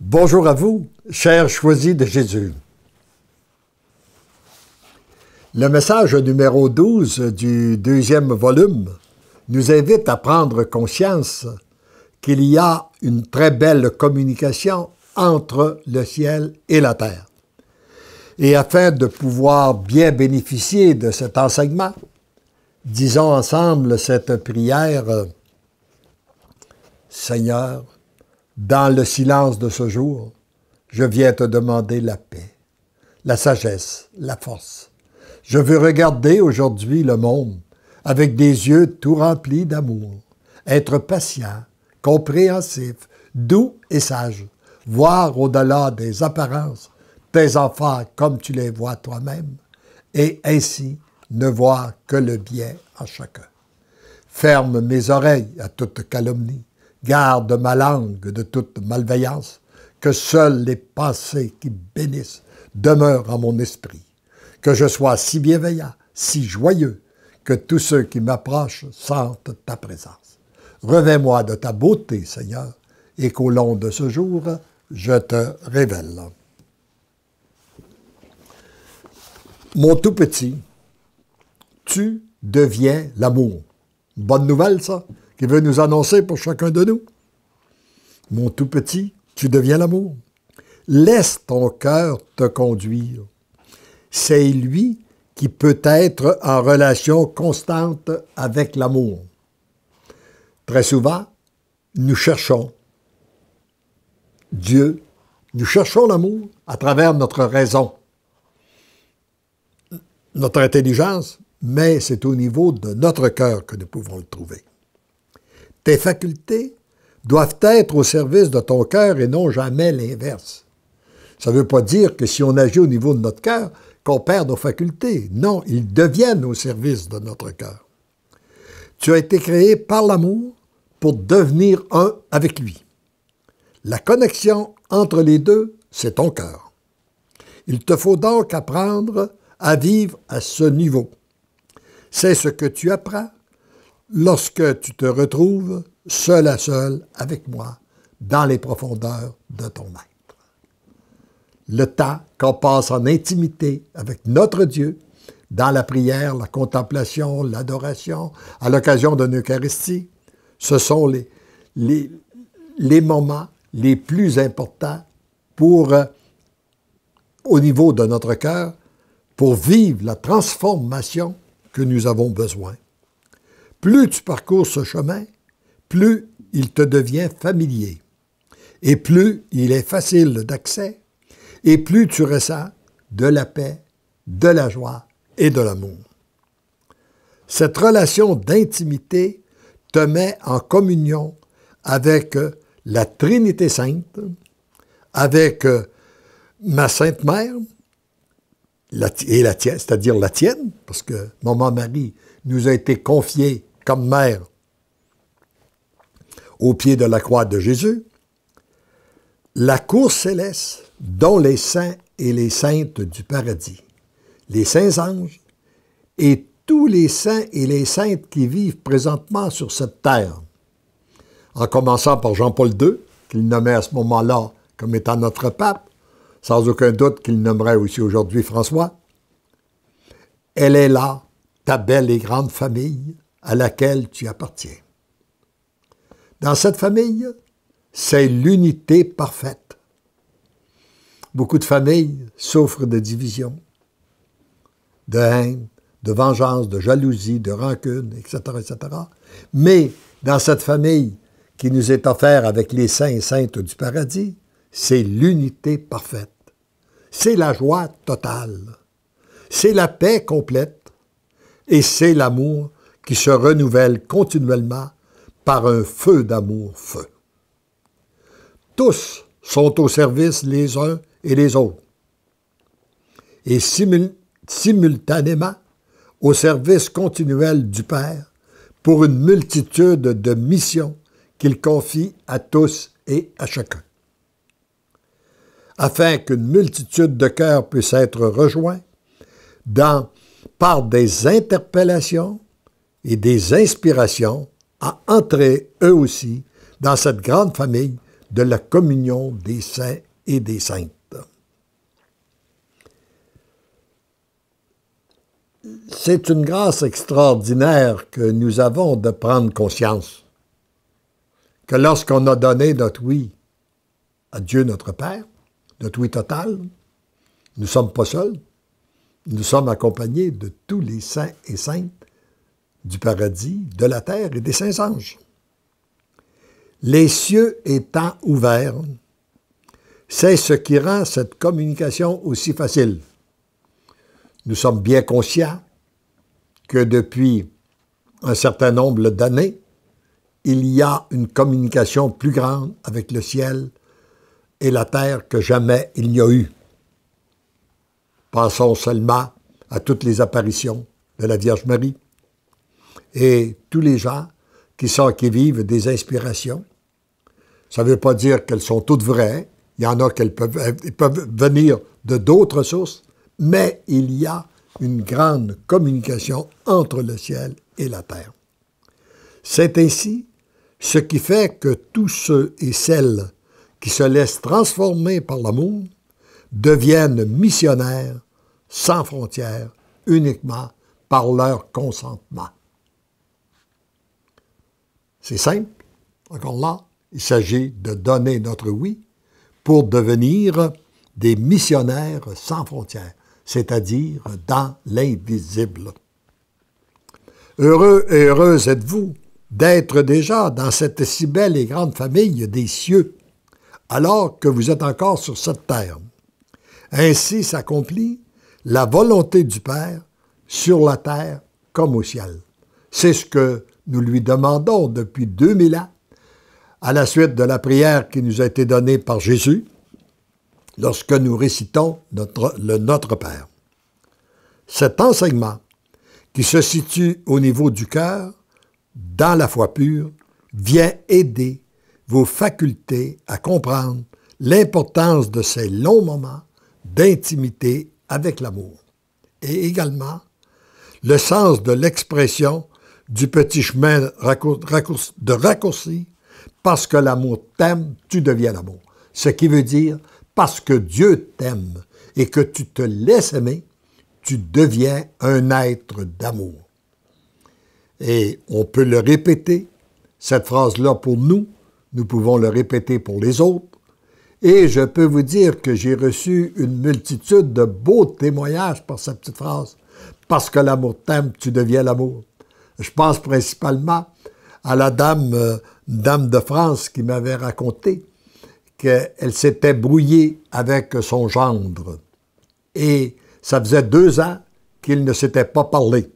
Bonjour à vous, chers choisis de Jésus. Le message numéro 12 du deuxième volume nous invite à prendre conscience qu'il y a une très belle communication entre le ciel et la terre. Et afin de pouvoir bien bénéficier de cet enseignement, disons ensemble cette prière, Seigneur, dans le silence de ce jour, je viens te demander la paix, la sagesse, la force. Je veux regarder aujourd'hui le monde avec des yeux tout remplis d'amour, être patient, compréhensif, doux et sage, voir au-delà des apparences tes enfants comme tu les vois toi-même, et ainsi ne voir que le bien en chacun. Ferme mes oreilles à toute calomnie, garde ma langue de toute malveillance, que seuls les pensées qui bénissent demeurent en mon esprit, que je sois si bienveillant, si joyeux, que tous ceux qui m'approchent sentent ta présence. revais moi de ta beauté, Seigneur, et qu'au long de ce jour, je te révèle. Mon tout petit, tu deviens l'amour. Bonne nouvelle, ça? Qui veut nous annoncer pour chacun de nous. Mon tout petit, tu deviens l'amour. Laisse ton cœur te conduire. C'est lui qui peut être en relation constante avec l'amour. Très souvent, nous cherchons Dieu, nous cherchons l'amour à travers notre raison, notre intelligence, mais c'est au niveau de notre cœur que nous pouvons le trouver. Tes facultés doivent être au service de ton cœur et non jamais l'inverse. Ça ne veut pas dire que si on agit au niveau de notre cœur, qu'on perd nos facultés. Non, ils deviennent au service de notre cœur. Tu as été créé par l'amour pour devenir un avec lui. La connexion entre les deux, c'est ton cœur. Il te faut donc apprendre à vivre à ce niveau. C'est ce que tu apprends lorsque tu te retrouves seul à seul avec moi dans les profondeurs de ton être. Le temps qu'on passe en intimité avec notre Dieu, dans la prière, la contemplation, l'adoration, à l'occasion d'une Eucharistie, ce sont les, les, moments les plus importants pour, euh, au niveau de notre cœur, pour vivre la transformation que nous avons besoin. Plus tu parcours ce chemin, plus il te devient familier, et plus il est facile d'accès, et plus tu ressens de la paix, de la joie et de l'amour. Cette relation d'intimité te met en communion avec la Trinité Sainte, avec ma Sainte Mère et la tienne, c'est-à-dire la tienne, parce que Maman Marie nous a été confiée comme mère au pied de la croix de Jésus, la cour céleste dont les saints et les saintes du paradis, les saints anges et tous les saints et les saintes qui vivent présentement sur cette terre, en commençant par Jean-Paul II, qu'il nommait à ce moment-là comme étant notre pape, sans aucun doute qu'il nommerait aussi aujourd'hui François. Elle est là, ta belle et grande famille, à laquelle tu appartiens. Dans cette famille, c'est l'unité parfaite. Beaucoup de familles souffrent de divisions, de haine, de vengeance, de jalousie, de rancune, etc., etc. Mais dans cette famille qui nous est offerte avec les saints et saintes du paradis, c'est l'unité parfaite. C'est la joie totale. C'est la paix complète. Et c'est l'amour qui se renouvelle continuellement par un feu d'amour-feu. Tous sont au service les uns et les autres, et simultanément au service continuel du Père pour une multitude de missions qu'il confie à tous et à chacun. Afin qu'une multitude de cœurs puisse être rejoints dans, par des interpellations, et des inspirations à entrer eux aussi dans cette grande famille de la communion des saints et des saintes. C'est une grâce extraordinaire que nous avons de prendre conscience que lorsqu'on a donné notre oui à Dieu notre Père, notre oui total, nous ne sommes pas seuls, nous sommes accompagnés de tous les saints et saintes du paradis, de la terre et des saints anges. Les cieux étant ouverts, c'est ce qui rend cette communication aussi facile. Nous sommes bien conscients que depuis un certain nombre d'années, il y a une communication plus grande avec le ciel et la terre que jamais il n'y a eu. Pensons seulement à toutes les apparitions de la Vierge Marie, et tous les gens qui sont, qui vivent des inspirations. Ça ne veut pas dire qu'elles sont toutes vraies. Il y en a qu'elles peuvent, peuvent venir de d'autres sources, mais il y a une grande communication entre le ciel et la terre. C'est ainsi ce qui fait que tous ceux et celles qui se laissent transformer par l'amour deviennent missionnaires sans frontières uniquement par leur consentement. C'est simple. Encore là, il s'agit de donner notre oui pour devenir des missionnaires sans frontières, c'est-à-dire dans l'invisible. Heureux et heureux êtes-vous d'être déjà dans cette si belle et grande famille des cieux, alors que vous êtes encore sur cette terre. Ainsi s'accomplit la volonté du Père sur la terre comme au ciel. C'est ce que nous lui demandons depuis 2000 ans, à la suite de la prière qui nous a été donnée par Jésus, lorsque nous récitons notre, le Notre Père. Cet enseignement, qui se situe au niveau du cœur, dans la foi pure, vient aider vos facultés à comprendre l'importance de ces longs moments d'intimité avec l'amour et également le sens de l'expression du petit chemin de raccourci, parce que l'amour t'aime, tu deviens l'amour. Ce qui veut dire, parce que Dieu t'aime et que tu te laisses aimer, tu deviens un être d'amour. Et on peut le répéter, cette phrase-là pour nous, nous pouvons le répéter pour les autres. Et je peux vous dire que j'ai reçu une multitude de beaux témoignages par cette petite phrase. Parce que l'amour t'aime, tu deviens l'amour. Je pense principalement à la dame, euh, dame de France qui m'avait raconté qu'elle s'était brouillée avec son gendre. Et ça faisait deux ans qu'ils ne s'étaient pas parlé.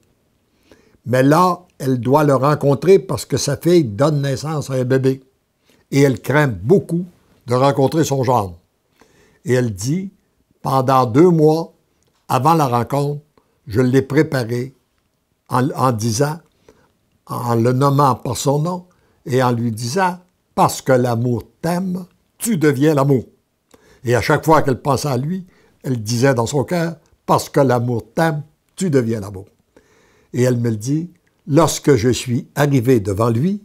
Mais là, elle doit le rencontrer parce que sa fille donne naissance à un bébé. Et elle craint beaucoup de rencontrer son gendre. Et elle dit, pendant deux mois, avant la rencontre, je l'ai préparé en disant, en le nommant par son nom et en lui disant Parce que l'amour t'aime, tu deviens l'amour. Et à chaque fois qu'elle pensait à lui, elle disait dans son cœur Parce que l'amour t'aime, tu deviens l'amour. Et elle me le dit Lorsque je suis arrivé devant lui,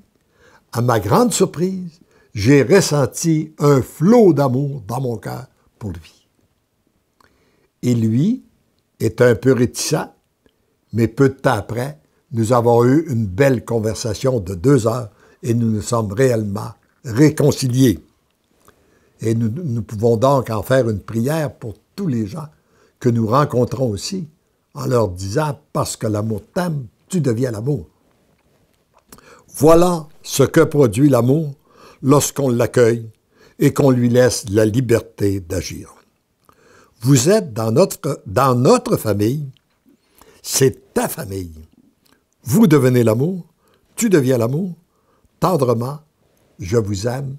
à ma grande surprise, j'ai ressenti un flot d'amour dans mon cœur pour lui. Et lui est un peu réticent, mais peu de temps après, nous avons eu une belle conversation de deux heures et nous nous sommes réellement réconciliés. Et nous, pouvons donc en faire une prière pour tous les gens que nous rencontrons aussi, en leur disant, parce que l'amour t'aime, tu deviens l'amour. Voilà ce que produit l'amour lorsqu'on l'accueille et qu'on lui laisse la liberté d'agir. Vous êtes dans notre, dans notre famille, c'est ta famille. Vous devenez l'amour, tu deviens l'amour, tendrement, je vous aime,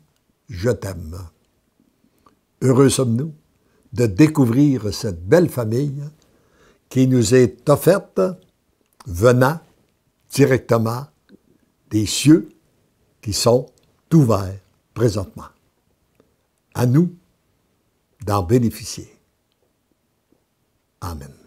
je t'aime. Heureux sommes-nous de découvrir cette belle famille qui nous est offerte venant directement des cieux qui sont ouverts présentement. À nous d'en bénéficier. Amen.